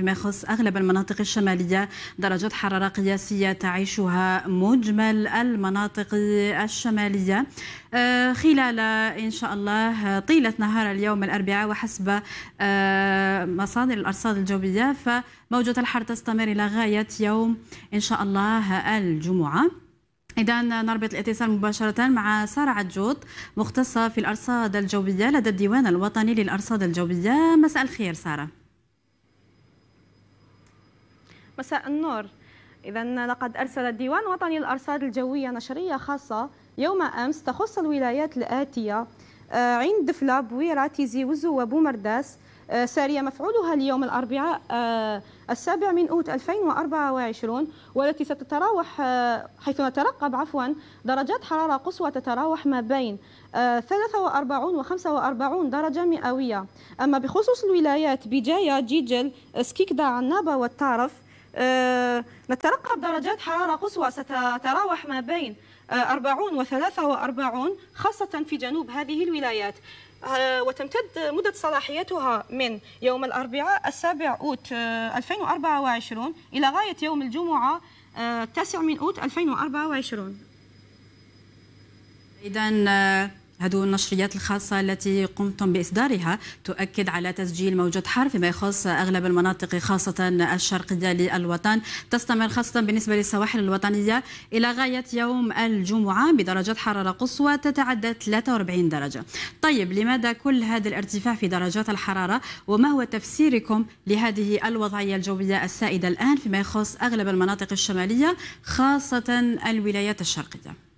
فيما يخص أغلب المناطق الشمالية درجات حرارة قياسية تعيشها مجمل المناطق الشمالية آه، خلال إن شاء الله طيلة نهار اليوم الأربعاء وحسب آه، مصادر الأرصاد الجوية فموجة الحر تستمر إلى غاية يوم إن شاء الله الجمعة إذا نربط الاتصال مباشرة مع سارة عجوط مختصة في الأرصاد الجوية لدى الديوان الوطني للأرصاد الجوية مساء الخير سارة مساء النور إذا لقد أرسل الديوان الوطني للأرصاد الجوية نشرية خاصة يوم أمس تخص الولايات الآتية آه، عين دفلة بويرة تيزي وزو وبومرداس آه، سارية مفعولها اليوم الأربعاء آه، السابع من أوت 2024 والتي ستتراوح حيث نترقب عفوا درجات حرارة قصوى تتراوح ما بين 43 و 45 درجة مئوية أما بخصوص الولايات بجاية جيجل سكيكدا عنابة والتارف آه، نترقب درجات حرارة قصوى ستتراوح ما بين 40 و 43 خاصة في جنوب هذه الولايات آه، وتمتد مدة صلاحيتها من يوم الأربعاء السابع أوت 2024 آه، إلى غاية يوم الجمعة التاسع من أوت 2024 إذا هذه النشريات الخاصة التي قمتم بإصدارها تؤكد على تسجيل موجة حر فيما يخص أغلب المناطق خاصة الشرقية للوطن تستمر خاصة بالنسبة للسواحل الوطنية إلى غاية يوم الجمعة بدرجة حرارة قصوى تتعدى 43 درجة طيب لماذا كل هذا الارتفاع في درجات الحرارة وما هو تفسيركم لهذه الوضعية الجوية السائدة الآن فيما يخص أغلب المناطق الشمالية خاصة الولايات الشرقية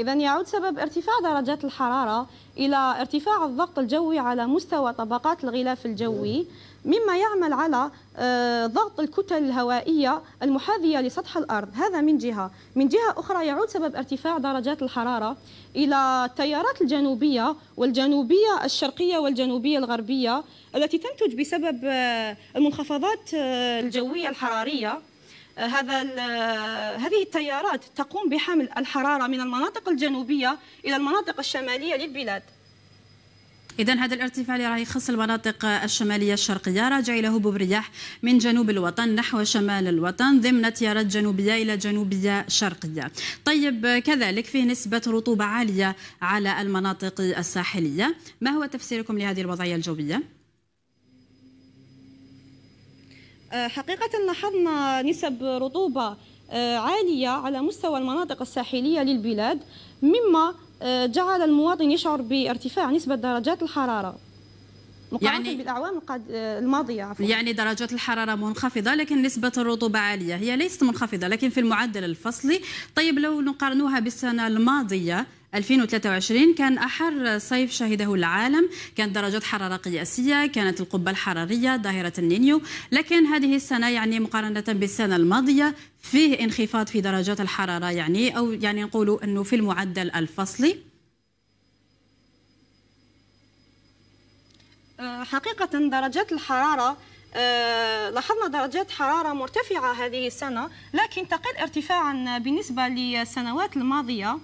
إذا يعود سبب ارتفاع درجات الحرارة إلى ارتفاع الضغط الجوي على مستوى طبقات الغلاف الجوي مما يعمل على آه، ضغط الكتل الهوائية المحاذية لسطح الأرض هذا من جهة من جهة أخرى يعود سبب ارتفاع درجات الحرارة إلى التيارات الجنوبية والجنوبية الشرقية والجنوبية الغربية التي تنتج بسبب آه، المنخفضات آه، الجوية الحرارية آه، هذا آه، هذه التيارات تقوم بحمل الحرارة من المناطق الجنوبية إلى المناطق الشمالية للبلاد إذا هذا الارتفاع اللي راه يخص المناطق الشمالية الشرقية راجع إلى هبوب رياح من جنوب الوطن نحو شمال الوطن ضمن تيارات جنوبية إلى جنوبية شرقية. طيب كذلك فيه نسبة رطوبة عالية على المناطق الساحلية، ما هو تفسيركم لهذه الوضعية الجوية؟ آه، حقيقة لاحظنا نسب رطوبة آه، عالية على مستوى المناطق الساحلية للبلاد مما آه، جعل المواطن يشعر بارتفاع نسبة درجات الحرارة مقارنة يعني بالأعوام الماضية عفوا. يعني درجات الحرارة منخفضة لكن نسبة الرطوبة عالية هي ليست منخفضة لكن في المعدل الفصلي طيب لو نقارنوها بالسنة الماضية 2023 كان أحر صيف شهده العالم كانت درجات حرارة قياسية كانت القبة الحرارية ظاهرة النينيو لكن هذه السنة يعني مقارنة بالسنة الماضية فيه انخفاض في درجات الحرارة يعني أو يعني نقولوا أنه في المعدل الفصلي أه، حقيقة درجات الحرارة أه، لاحظنا درجات حرارة مرتفعة هذه السنة لكن تقل ارتفاعا بالنسبة للسنوات الماضية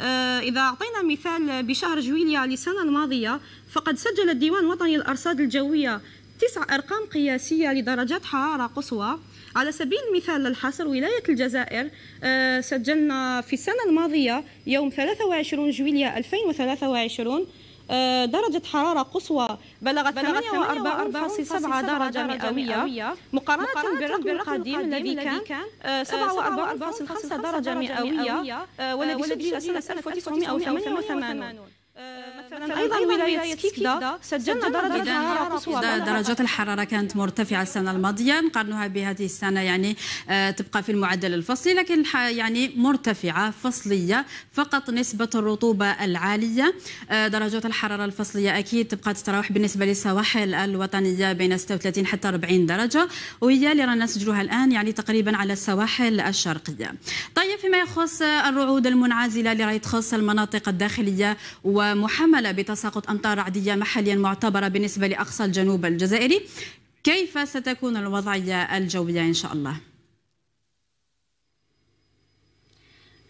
آه، إذا أعطينا مثال بشهر جويليا للسنة الماضية فقد سجل الديوان الوطني للأرصاد الجوية تسع أرقام قياسية لدرجات حرارة قصوى على سبيل المثال للحصر ولاية الجزائر آه، سجلنا في السنة الماضية يوم 23 جويليا 2023 آه، درجة حرارة قصوى بلغت 48.7 درجة مئوية مقارنة بالرقم القديم الذي كان 47.5 آه، آه، درجة مئوية والذي سجل سنة 1988 ايضا ولايه كيكدا سجلنا درجه حراره درجات الحراره كانت مرتفعه السنه الماضيه نقارنها بهذه السنه يعني آه، تبقى في المعدل الفصلي لكن يعني مرتفعه فصليه فقط نسبه الرطوبه العاليه آه، درجات الحراره الفصليه اكيد تبقى تتراوح بالنسبه للسواحل الوطنيه بين 36 حتى 40 درجه وهي اللي رانا نسجلوها الان يعني تقريبا على السواحل الشرقيه طيب فيما يخص الرعود المنعزله اللي راهي تخص المناطق الداخليه ومحمد أمل بتساقط أمطار رعدية محليا معتبرة بالنسبة لأقصى الجنوب الجزائري كيف ستكون الوضعية الجوية إن شاء الله؟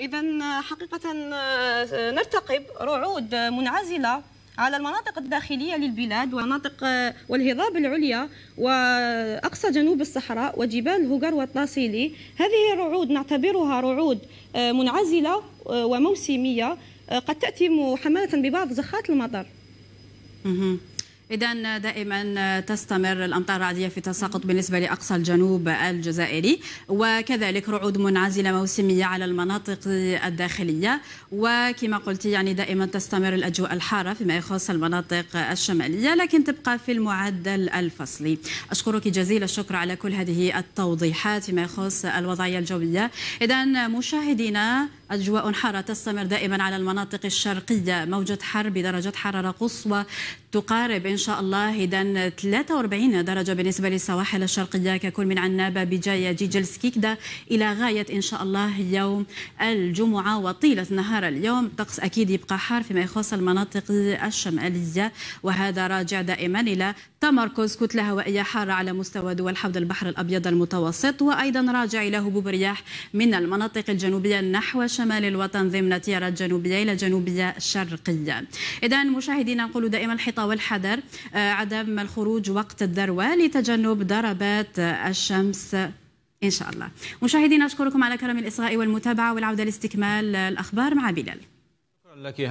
إذا حقيقة آه، نرتقب رعود منعزلة على المناطق الداخلية للبلاد ومناطق آه، والهضاب العليا وأقصى جنوب الصحراء وجبال هوغر والطاسيلي هذه الرعود نعتبرها رعود آه، منعزلة وموسمية آه، قد تأتي محملة ببعض زخات المطر إذا دائما تستمر الأمطار الرعدية في التساقط بالنسبة لأقصى الجنوب الجزائري وكذلك رعود منعزلة موسمية على المناطق الداخلية وكما قلت يعني دائما تستمر الأجواء الحارة فيما يخص المناطق الشمالية لكن تبقى في المعدل الفصلي أشكرك جزيل الشكر على كل هذه التوضيحات فيما يخص الوضعية الجوية إذا مشاهدينا أجواء حارة تستمر دائما على المناطق الشرقية موجة حر بدرجة حرارة قصوى تقارب إن شاء الله إذا 43 درجة بالنسبة للسواحل الشرقية ككل من عنابة بجاية سكيكدا إلى غاية إن شاء الله يوم الجمعة وطيلة نهار اليوم طقس أكيد يبقى حار فيما يخص المناطق الشمالية وهذا راجع دائما إلى تمركز كتلة هوائية حارة على مستوى دول حوض البحر الأبيض المتوسط وأيضا راجع إلى هبوب رياح من المناطق الجنوبية نحو شمال الوطن ضمن تيارة الجنوبية إلى جنوبية شرقية إذا مشاهدينا نقول دائما الحيطة والحذر آه، عدم الخروج وقت الذروة لتجنب ضربات آه، الشمس إن شاء الله مشاهدينا أشكركم على كرم الإصغاء والمتابعة والعودة لاستكمال آه، الأخبار مع بلال شكرا لك